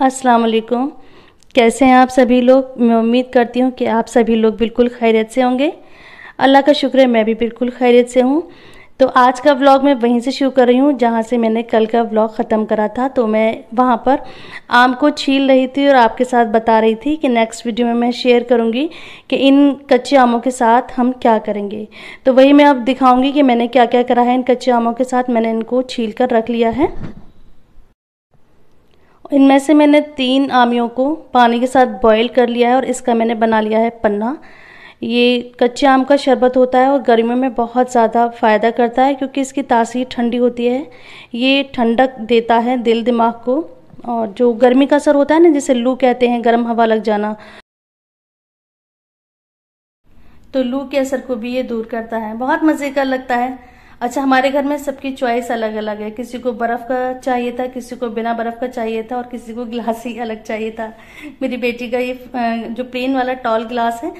अस्सलाम वालेकुम कैसे हैं आप सभी लोग मैं उम्मीद करती हूँ कि आप सभी लोग बिल्कुल खैरियत से होंगे अल्लाह का शुक्र है मैं भी बिल्कुल खैरियत से हूँ तो आज का व्लॉग मैं वहीं से शुरू कर रही हूँ जहाँ से मैंने कल का व्लॉग ख़त्म करा था तो मैं वहाँ पर आम को छील रही थी और आपके साथ बता रही थी कि नेक्स्ट वीडियो में मैं शेयर करूँगी कि इन कच्चे आमों के साथ हम क्या करेंगे तो वही मैं अब दिखाऊँगी कि मैंने क्या क्या करा है इन कच्चे आमों के साथ मैंने इनको छील कर रख लिया है इनमें से मैंने तीन आमियों को पानी के साथ बॉईल कर लिया है और इसका मैंने बना लिया है पन्ना ये कच्चे आम का शरबत होता है और गर्मियों में बहुत ज़्यादा फ़ायदा करता है क्योंकि इसकी तासीर ठंडी होती है ये ठंडक देता है दिल दिमाग को और जो गर्मी का असर होता है ना जिसे लू कहते हैं गर्म हवा लग जाना तो लू के असर को भी ये दूर करता है बहुत मज़े का लगता है अच्छा हमारे घर में सबकी चॉइस अलग अलग है किसी को बर्फ़ का चाहिए था किसी को बिना बर्फ़ का चाहिए था और किसी को गिलास ही अलग चाहिए था मेरी बेटी का ये जो प्लेन वाला टॉल ग्लास है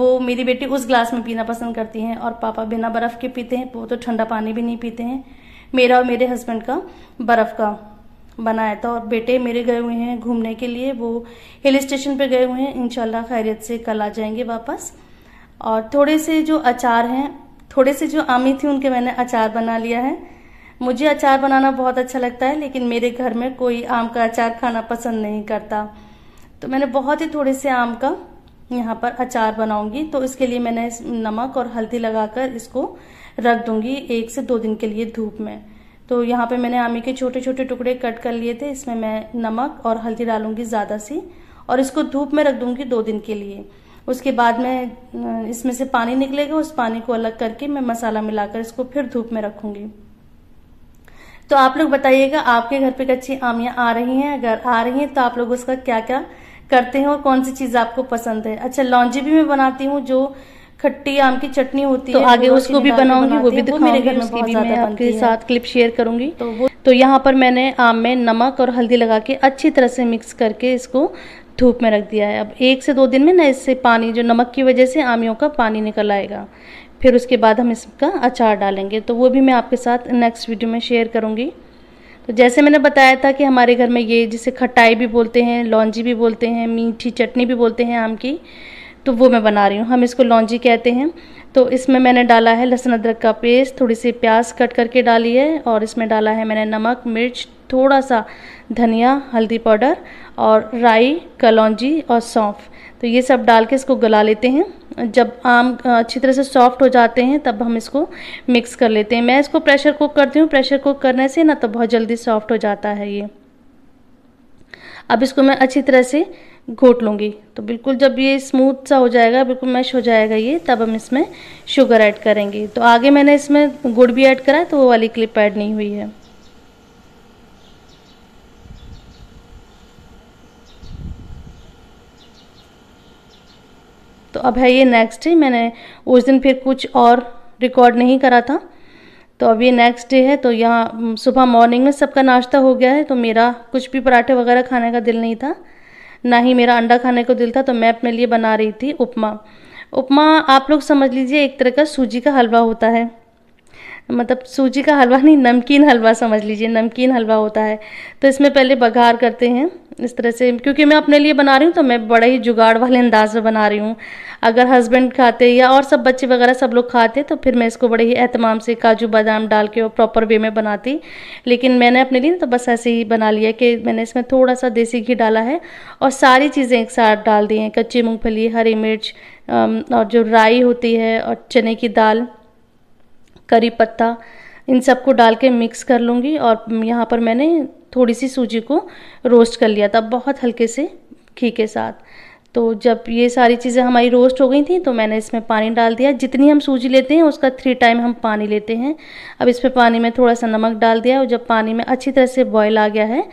वो मेरी बेटी उस ग्लास में पीना पसंद करती हैं और पापा बिना बर्फ़ के पीते हैं वो तो ठंडा पानी भी नहीं पीते हैं मेरा और मेरे हस्बैंड का बर्फ़ का बनाया था और बेटे मेरे गए हुए हैं घूमने के लिए वो हिल स्टेशन पे गए हुए हैं इनशाला खैरियत से कल आ जाएंगे वापस और थोड़े से जो अचार हैं थोड़े से जो आमी थी उनके मैंने अचार बना लिया है मुझे अचार बनाना बहुत अच्छा लगता है लेकिन मेरे घर में कोई आम का अचार खाना पसंद नहीं करता तो मैंने बहुत ही थोड़े से आम का यहाँ पर अचार बनाऊंगी तो इसके लिए मैंने इस नमक और हल्दी लगाकर इसको रख दूंगी एक से दो दिन के लिए धूप में तो यहाँ पे मैंने आमी के छोटे छोटे टुकड़े कट कर लिए थे इसमें मैं नमक और हल्दी डालूंगी ज़्यादा सी और इसको धूप में रख दूंगी दो दिन के लिए उसके बाद में इसमें से पानी निकलेगा उस पानी को अलग करके मैं मसाला मिलाकर इसको फिर धूप में रखूंगी तो आप लोग बताइएगा आपके घर पे कच्ची आमियाँ आ रही हैं अगर आ रही हैं तो आप लोग उसका क्या क्या करते हैं और कौन सी चीज आपको पसंद है अच्छा लॉन्जी भी मैं बनाती हूँ जो खट्टी आम की चटनी होती तो है आगे उसको भी बनाऊंगी वो भी तो मेरे घर उसकी भी मैं आपके साथ क्लिप शेयर करूंगी तो वो तो यहाँ पर मैंने आम में नमक और हल्दी लगा के अच्छी तरह से मिक्स करके इसको धूप में रख दिया है अब एक से दो दिन में ना इससे पानी जो नमक की वजह से आमियों का पानी निकल आएगा फिर उसके बाद हम इसका अचार डालेंगे तो वो भी मैं आपके साथ नेक्स्ट वीडियो में शेयर करूँगी तो जैसे मैंने बताया था कि हमारे घर में ये जिसे खटाई भी बोलते हैं लॉन्जी भी बोलते हैं मीठी चटनी भी बोलते हैं आम की तो वो मैं बना रही हूँ हम इसको लॉन्जी कहते हैं तो इसमें मैंने डाला है लहसुन अदरक का पेस्ट थोड़ी सी प्याज कट करके डाली है और इसमें डाला है मैंने नमक मिर्च थोड़ा सा धनिया हल्दी पाउडर और राई कलौजी और सौंफ तो ये सब डाल के इसको गला लेते हैं जब आम अच्छी तरह से सॉफ्ट हो जाते हैं तब हम इसको मिक्स कर लेते हैं मैं इसको प्रेशर कुक करती हूँ प्रेशर कुक करने से ना तो बहुत जल्दी सॉफ्ट हो जाता है ये अब इसको मैं अच्छी तरह से घोट लूँगी तो बिल्कुल जब ये स्मूथ सा हो जाएगा बिल्कुल मैश हो जाएगा ये तब हम इसमें शुगर ऐड करेंगे तो आगे मैंने इसमें गुड़ भी ऐड करा तो वो वाली क्लिप ऐड नहीं हुई है तो अब है ये नेक्स्ट डे मैंने उस दिन फिर कुछ और रिकॉर्ड नहीं करा था तो अब ये नेक्स्ट डे है तो यहाँ सुबह मॉर्निंग में सबका नाश्ता हो गया है तो मेरा कुछ भी पराठे वगैरह खाने का दिल नहीं था ना ही मेरा अंडा खाने को दिल था तो मैं अपने लिए बना रही थी उपमा उपमा आप लोग समझ लीजिए एक तरह का सूजी का हलवा होता है मतलब सूजी का हलवा नहीं नमकीन हलवा समझ लीजिए नमकीन हलवा होता है तो इसमें पहले बघार करते हैं इस तरह से क्योंकि मैं अपने लिए बना रही हूँ तो मैं बड़ा ही जुगाड़ वाले अंदाज में बना रही हूँ अगर हस्बैंड खाते या और सब बच्चे वगैरह सब लोग खाते तो फिर मैं इसको बड़े ही अहतमाम से काजू बादाम डाल के और प्रॉपर वे में बनाती लेकिन मैंने अपने लिए तो बस ऐसे ही बना लिया कि मैंने इसमें थोड़ा सा देसी घी डाला है और सारी चीज़ें एक साथ डाल दी हैं कच्ची मूँगफली हरी मिर्च और जो राई होती है और चने की दाल करी पत्ता इन सबको डाल के मिक्स कर लूँगी और यहाँ पर मैंने थोड़ी सी सूजी को रोस्ट कर लिया था बहुत हल्के से घी के साथ तो जब ये सारी चीज़ें हमारी रोस्ट हो गई थी तो मैंने इसमें पानी डाल दिया जितनी हम सूजी लेते हैं उसका थ्री टाइम हम पानी लेते हैं अब इसमें पानी में थोड़ा सा नमक डाल दिया और जब पानी में अच्छी तरह से बॉयल आ गया है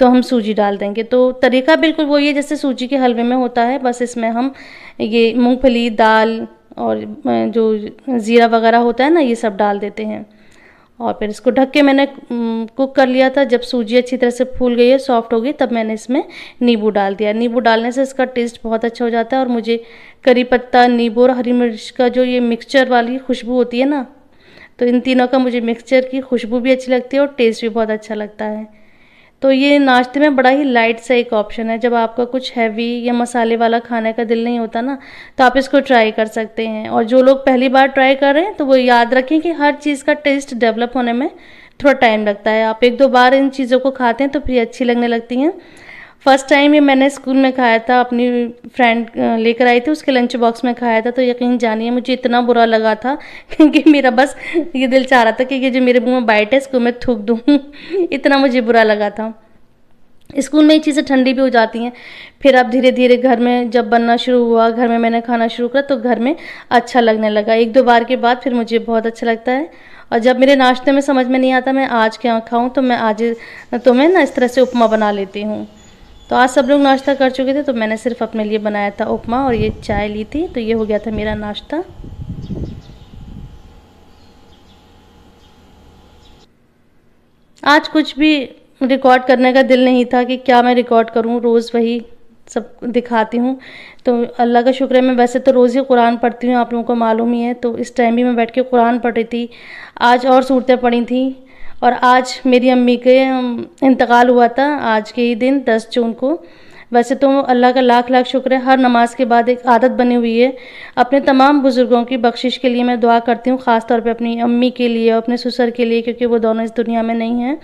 तो हम सूजी डाल देंगे तो तरीका बिल्कुल वही है जैसे सूजी के हलवे में होता है बस इसमें हम ये मूँगफली दाल और जो ज़ीरा वगैरह होता है ना ये सब डाल देते हैं और फिर इसको ढक के मैंने कुक कर लिया था जब सूजी अच्छी तरह से फूल गई है सॉफ्ट हो गई तब मैंने इसमें नींबू डाल दिया नींबू डालने से इसका टेस्ट बहुत अच्छा हो जाता है और मुझे करी पत्ता नींबू और हरी मिर्च का जो ये मिक्सचर वाली खुशबू होती है ना तो इन तीनों का मुझे मिक्सचर की खुशबू भी अच्छी लगती है और टेस्ट भी बहुत अच्छा लगता है तो ये नाश्ते में बड़ा ही लाइट सा एक ऑप्शन है जब आपका कुछ हैवी या मसाले वाला खाने का दिल नहीं होता ना तो आप इसको ट्राई कर सकते हैं और जो लोग पहली बार ट्राई कर रहे हैं तो वो याद रखें कि हर चीज़ का टेस्ट डेवलप होने में थोड़ा टाइम लगता है आप एक दो बार इन चीज़ों को खाते हैं तो फिर अच्छी लगने लगती हैं फर्स्ट टाइम ये मैंने स्कूल में खाया था अपनी फ्रेंड लेकर आई थी उसके लंच बॉक्स में खाया था तो यकीन जानिए मुझे इतना बुरा लगा था क्योंकि मेरा बस ये दिल चाह रहा था कि ये जो मेरे मुंह में बाइट है इसको मैं थूक दूँ इतना मुझे बुरा लगा था स्कूल में ये चीज़ें ठंडी भी हो जाती हैं फिर अब धीरे धीरे घर में जब बनना शुरू हुआ घर में मैंने खाना शुरू करा तो घर में अच्छा लगने लगा एक दो बार के बाद फिर मुझे बहुत अच्छा लगता है और जब मेरे नाश्ते में समझ में नहीं आता मैं आज क्या खाऊँ तो मैं आज तो मैं ना इस तरह से उपमा बना लेती हूँ तो आज सब लोग नाश्ता कर चुके थे तो मैंने सिर्फ अपने लिए बनाया था उपमा और ये चाय ली थी तो ये हो गया था मेरा नाश्ता आज कुछ भी रिकॉर्ड करने का दिल नहीं था कि क्या मैं रिकॉर्ड करूं रोज़ वही सब दिखाती हूँ तो अल्लाह का शुक्र है मैं वैसे तो रोज़ ही कुरान पढ़ती हूँ आप लोगों को मालूम ही है तो इस टाइम भी मैं बैठ के कुरान पढ़ रही थी आज और सूरतें पढ़ी थी और आज मेरी अम्मी के इंतकाल हुआ था आज के ही दिन दस जून को वैसे तो अल्लाह का लाख लाख शुक्र है हर नमाज के बाद एक आदत बनी हुई है अपने तमाम बुज़ुर्गों की बख्शिश के लिए मैं दुआ करती हूँ ख़ास तौर पे अपनी अम्मी के लिए और अपने ससुर के लिए क्योंकि वो दोनों इस दुनिया में नहीं हैं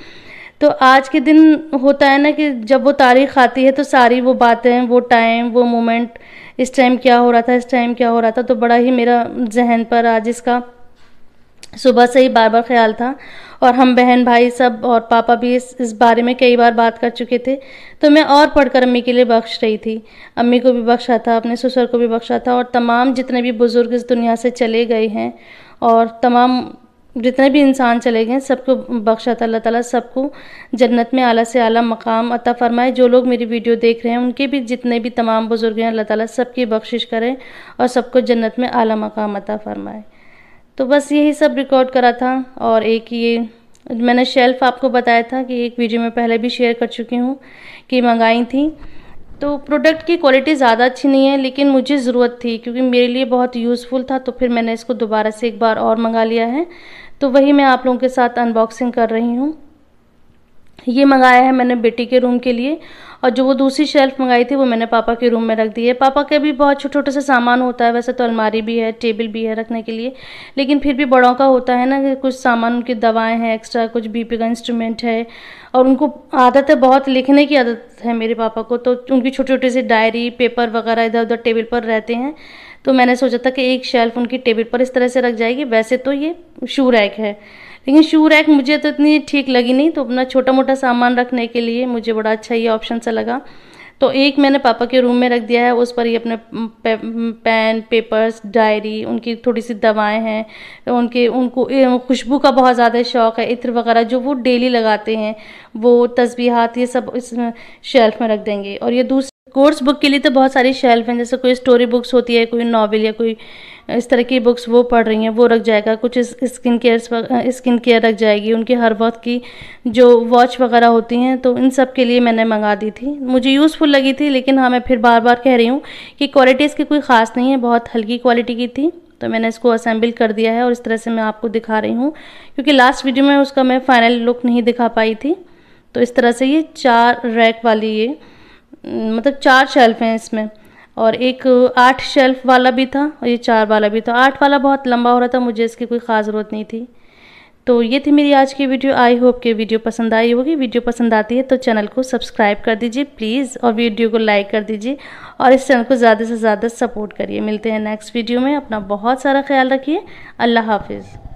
तो आज के दिन होता है ना कि जब वो तारीख आती है तो सारी वो बातें वो टाइम वो मोमेंट इस टाइम क्या हो रहा था इस टाइम क्या हो रहा था तो बड़ा ही मेरा जहन पर आज इसका सुबह से ही बार बार ख्याल था और हम बहन भाई सब और पापा भी इस इस बारे में कई बार बात कर चुके थे तो मैं और पढ़कर अम्मी के लिए बख्श रही थी अम्मी को भी बख्शा था अपने ससुर को भी बख्शा था और तमाम जितने भी बुज़ुर्ग इस दुनिया से चले गए हैं और तमाम जितने भी इंसान चले गए सबको बख्शा था अल्लाह ताला सबको जन्नत में आला से आला मकाम अता फरमाए जो लोग मेरी वीडियो देख रहे हैं उनके भी जितने भी तमाम बुज़ुर्ग हैं अल्लाह ताला सबकी बख्शिश करें और सबको जन्नत में आला मकाम अता फरमाए तो बस यही सब रिकॉर्ड करा था और एक ये मैंने शेल्फ़ आपको बताया था कि एक वीडियो में पहले भी शेयर कर चुकी हूँ कि मंगाई थी तो प्रोडक्ट की क्वालिटी ज़्यादा अच्छी नहीं है लेकिन मुझे ज़रूरत थी क्योंकि मेरे लिए बहुत यूज़फुल था तो फिर मैंने इसको दोबारा से एक बार और मंगा लिया है तो वही मैं आप लोगों के साथ अनबॉक्सिंग कर रही हूँ ये मंगाया है मैंने बेटी के रूम के लिए और जो वो दूसरी शेल्फ़ मंगाई थी वो मैंने पापा के रूम में रख दी है पापा के भी बहुत छोटे छोटे से सामान होता है वैसे तो अलमारी भी है टेबल भी है रखने के लिए लेकिन फिर भी बड़ों का होता है ना कि कुछ सामान उनकी दवाएं हैं एक्स्ट्रा कुछ बीपी का इंस्ट्रूमेंट है और उनको आदत है बहुत लिखने की आदत है मेरे पापा को तो उनकी छोटी छोटी सी डायरी पेपर वगैरह इधर उधर टेबल पर रहते हैं तो मैंने सोचा था कि एक शेल्फ़ उनकी टेबल पर इस तरह से रख जाएगी वैसे तो ये शू रैक है लेकिन शू रैक मुझे तो इतनी ठीक लगी नहीं तो अपना छोटा मोटा सामान रखने के लिए मुझे बड़ा अच्छा ये ऑप्शन सा लगा तो एक मैंने पापा के रूम में रख दिया है उस पर ही अपने पेन पेपर्स डायरी उनकी थोड़ी सी दवाएं हैं उनके उनको खुशबू का बहुत ज़्यादा शौक़ है इत्र वगैरह जो वो डेली लगाते हैं वो तस्बीहात ये सब इस शेल्फ में रख देंगे और ये दूसरी कोर्स बुक के लिए तो बहुत सारी शेल्फ हैं जैसे कोई स्टोरी बुक्स होती है कोई नावल या कोई इस तरह की बुक्स वो पढ़ रही हैं वो रख जाएगा कुछ स्किन केयर स्किन केयर रख जाएगी उनकी हर वक्त की जो वॉच वगैरह होती हैं तो इन सब के लिए मैंने मंगा दी थी मुझे यूज़फुल लगी थी लेकिन हाँ मैं फिर बार बार कह रही हूँ कि क्वालिटी इसकी कोई ख़ास नहीं है बहुत हल्की क्वालिटी की थी तो मैंने इसको असेंबल कर दिया है और इस तरह से मैं आपको दिखा रही हूँ क्योंकि लास्ट वीडियो में उसका मैं फाइनल लुक नहीं दिखा पाई थी तो इस तरह से ये चार रैक वाली ये मतलब चार शेल्फ हैं इसमें और एक आठ शेल्फ वाला भी था और ये चार वाला भी था आठ वाला बहुत लंबा हो रहा था मुझे इसकी कोई ख़ास ज़रूरत नहीं थी तो ये थी मेरी आज की वीडियो आई होप कि वीडियो पसंद आई होगी वीडियो पसंद आती है तो चैनल को सब्सक्राइब कर दीजिए प्लीज़ और वीडियो को लाइक कर दीजिए और इस चैनल को ज़्यादा से ज़्यादा सपोर्ट करिए मिलते हैं नेक्स्ट वीडियो में अपना बहुत सारा ख्याल रखिए अल्लाह हाफिज़